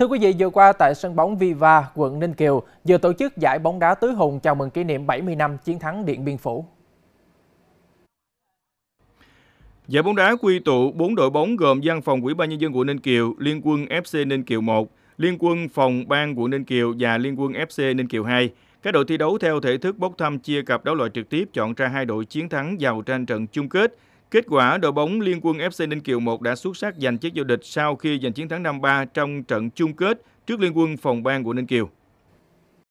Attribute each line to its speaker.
Speaker 1: Thưa quý vị, vừa qua tại sân bóng Viva, quận Ninh Kiều vừa tổ chức giải bóng đá tứ hùng chào mừng kỷ niệm 70 năm chiến thắng Điện Biên Phủ.
Speaker 2: Giải bóng đá quy tụ 4 đội bóng gồm Văn phòng Ủy ban nhân dân quận Ninh Kiều, Liên quân FC Ninh Kiều 1, Liên quân phòng ban quận Ninh Kiều và Liên quân FC Ninh Kiều 2. Các đội thi đấu theo thể thức bốc thăm chia cặp đấu loại trực tiếp chọn ra hai đội chiến thắng vào tranh trận chung kết Kết quả, đội bóng Liên quân FC Ninh Kiều 1 đã xuất sắc giành chức vô địch sau khi giành chiến thắng 5-3 trong trận chung kết trước Liên quân phòng ban của Ninh Kiều.